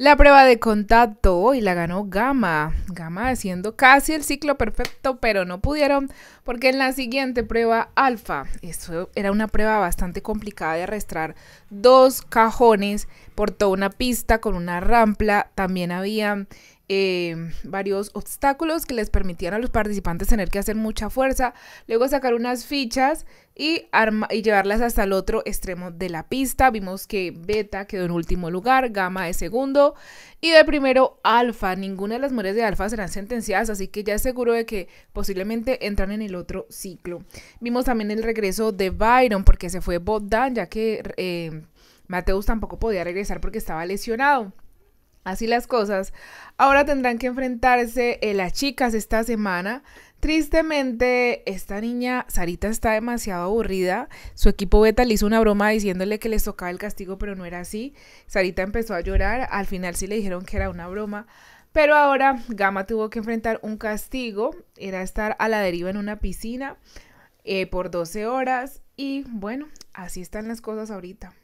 La prueba de contacto hoy la ganó Gama. Gama haciendo casi el ciclo perfecto, pero no pudieron porque en la siguiente prueba alfa, Eso era una prueba bastante complicada de arrastrar dos cajones por toda una pista con una rampla. También había Em, varios obstáculos que les permitían a los participantes tener que hacer mucha fuerza, luego sacar unas fichas y, llevarlas hasta el otro extremo de la pista. Vimos que Beta quedó en último lugar, Gamma de segundo y de primero Alfa. Ninguna de las mujeres de Alfa serán sentenciadas, así que ya es seguro de que posiblemente entran en el otro ciclo. Vimos también el regreso de Byron porque se fue bot ya que eh, Mateus tampoco podía regresar porque estaba lesionado. Así las cosas. Ahora tendrán que enfrentarse eh, las chicas esta semana. Tristemente, esta niña, Sarita, está demasiado aburrida. Su equipo beta le hizo una broma diciéndole que les tocaba el castigo, pero no era así. Sarita empezó a llorar. Al final sí le dijeron que era una broma. Pero ahora Gama tuvo que enfrentar un castigo. Era estar a la deriva en una piscina eh, por 12 horas. Y bueno, así están las cosas ahorita.